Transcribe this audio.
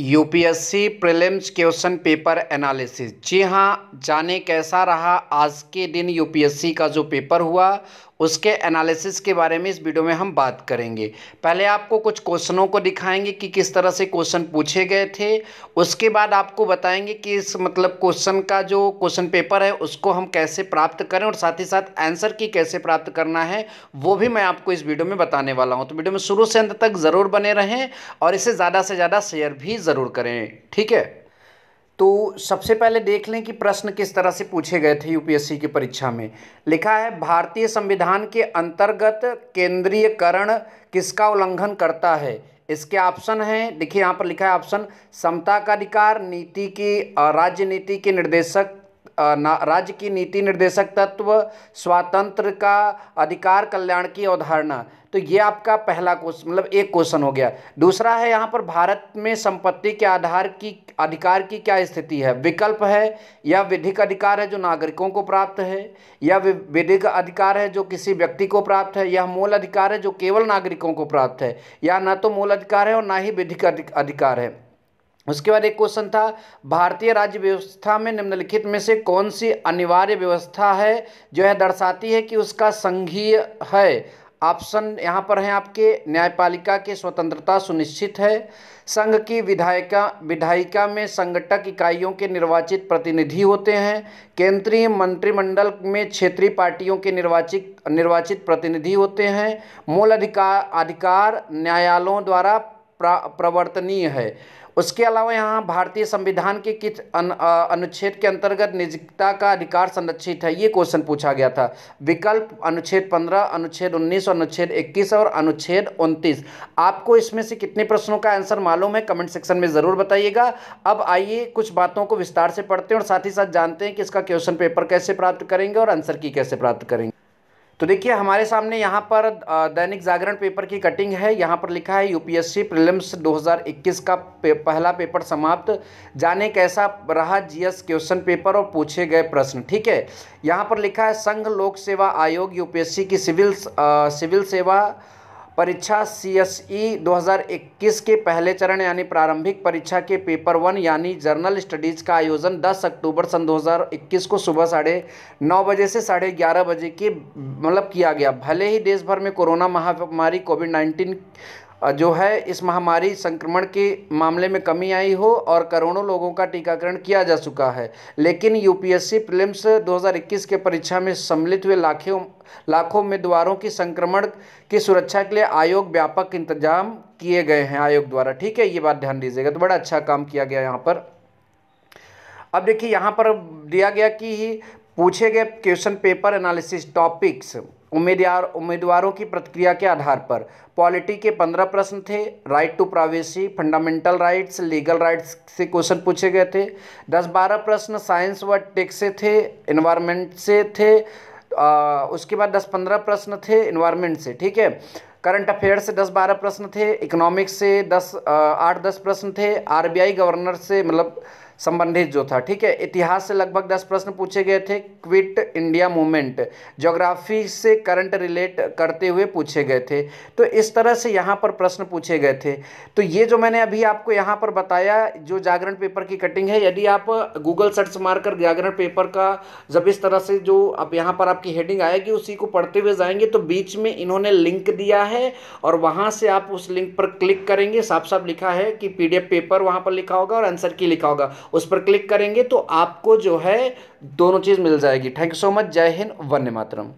UPSC prelims question paper analysis जी हाँ जाने कैसा रहा आज के दिन यूपीएससी का जो पेपर हुआ उसके एनालिसिस के बारे में इस वीडियो में हम बात करेंगे पहले आपको कुछ क्वेश्चनों को दिखाएंगे कि किस तरह से क्वेश्चन पूछे गए थे उसके बाद आपको बताएंगे कि इस मतलब क्वेश्चन का जो क्वेश्चन पेपर है उसको हम कैसे प्राप्त करें और साथ ही साथ आंसर की कैसे प्राप्त करना है वो भी मैं आपको इस वीडियो में बताने वाला हूँ तो वीडियो में शुरू से अंत तक ज़रूर बने रहें और इसे ज़्यादा से ज़्यादा शेयर भी ज़रूर करें ठीक है तो सबसे पहले देख लें कि प्रश्न किस तरह से पूछे गए थे यूपीएससी की परीक्षा में लिखा है भारतीय संविधान के अंतर्गत केंद्रीयकरण किसका उल्लंघन करता है इसके ऑप्शन हैं देखिए यहाँ पर लिखा है ऑप्शन समता का अधिकार नीति की राज्य नीति के निर्देशक राज्य की नीति निर्देशक तत्व स्वातंत्र का अधिकार कल्याण की अवधारणा तो ये आपका पहला क्वेश्चन मतलब एक क्वेश्चन हो गया दूसरा है यहाँ पर भारत में संपत्ति के आधार की अधिकार की क्या स्थिति है विकल्प है या विधिक अधिकार है जो नागरिकों को प्राप्त है या विधिक अधिकार है जो किसी व्यक्ति को प्राप्त है यह मूल अधिकार है जो केवल नागरिकों को प्राप्त है या न तो मूल अधिकार है और ना ही विधिक अधिकार है उसके बाद एक क्वेश्चन था भारतीय राज्य व्यवस्था में निम्नलिखित में से कौन सी अनिवार्य व्यवस्था है जो यह दर्शाती है कि उसका संघीय है ऑप्शन यहाँ पर हैं आपके न्यायपालिका की स्वतंत्रता सुनिश्चित है संघ की विधायिका विधायिका में संगठक इकाइयों के निर्वाचित प्रतिनिधि होते हैं केंद्रीय मंत्रिमंडल में क्षेत्रीय पार्टियों के निर्वाचित निर्वाचित प्रतिनिधि होते हैं मूल अधिकार अधिकार न्यायालयों द्वारा प्रवर्तनीय है उसके अलावा यहाँ भारतीय संविधान के किस अन, अनुच्छेद के अंतर्गत निजता का अधिकार संरक्षित है ये क्वेश्चन पूछा गया था विकल्प अनुच्छेद 15 अनुच्छेद 19 अनुच्छेद 21 और अनुच्छेद 29 आपको इसमें से कितने प्रश्नों का आंसर मालूम है कमेंट सेक्शन में ज़रूर बताइएगा अब आइए कुछ बातों को विस्तार से पढ़ते हैं और साथ ही साथ जानते हैं कि इसका क्वेश्चन पेपर कैसे प्राप्त करेंगे और आंसर की कैसे प्राप्त करेंगे तो देखिए हमारे सामने यहाँ पर दैनिक जागरण पेपर की कटिंग है यहाँ पर लिखा है यूपीएससी प्रीलिम्स 2021 का पे, पहला पेपर समाप्त जाने कैसा रहा जीएस क्वेश्चन पेपर और पूछे गए प्रश्न ठीक है यहाँ पर लिखा है संघ लोक सेवा आयोग यूपीएससी की सिविल सिविल सेवा परीक्षा सी एस ई दो के पहले चरण यानी प्रारंभिक परीक्षा के पेपर वन यानी जर्नल स्टडीज़ का आयोजन 10 अक्टूबर सन 2021 को सुबह साढ़े नौ बजे से साढ़े ग्यारह बजे के मतलब किया गया भले ही देश भर में कोरोना महामारी कोविड नाइन्टीन जो है इस महामारी संक्रमण के मामले में कमी आई हो और करोड़ों लोगों का टीकाकरण किया जा चुका है लेकिन यूपीएससी प्रीलिम्स 2021 के परीक्षा में सम्मिलित हुए लाखों लाखों उम्मीदवारों की संक्रमण की सुरक्षा के लिए आयोग व्यापक इंतजाम किए गए हैं आयोग द्वारा ठीक है ये बात ध्यान दीजिएगा तो बड़ा अच्छा काम किया गया यहाँ पर अब देखिए यहाँ पर दिया गया कि पूछे गए क्वेश्चन पेपर एनालिसिस टॉपिक्स उम्मीदवार उम्मीदवारों की प्रतिक्रिया के आधार पर पॉलिटी के पंद्रह प्रश्न थे right to privacy fundamental rights legal rights से क्वेश्चन पूछे गए थे दस बारह प्रश्न साइंस व टेक से थे इन्वायरमेंट से थे आ, उसके बाद दस पंद्रह प्रश्न थे इन्वायरमेंट से ठीक है करंट अफेयर से दस बारह प्रश्न थे इकोनॉमिक्स से दस आठ दस प्रश्न थे आर गवर्नर से मतलब संबंधित जो था ठीक है इतिहास से लगभग दस प्रश्न पूछे गए थे क्विट इंडिया मूवमेंट जोग्राफी से करंट रिलेट करते हुए पूछे गए थे तो इस तरह से यहाँ पर प्रश्न पूछे गए थे तो ये जो मैंने अभी आपको यहाँ पर बताया जो जागरण पेपर की कटिंग है यदि आप गूगल सर्च मारकर जागरण पेपर का जब इस तरह से जो अब यहाँ पर आपकी हेडिंग आएगी उसी को पढ़ते हुए जाएंगे तो बीच में इन्होंने लिंक दिया है और वहाँ से आप उस लिंक पर क्लिक करेंगे साफ साफ लिखा है कि पी पेपर वहाँ पर लिखा होगा और आंसर की लिखा होगा उस पर क्लिक करेंगे तो आपको जो है दोनों चीज़ मिल जाएगी थैंक यू सो मच जय हिंद वन्य मातरम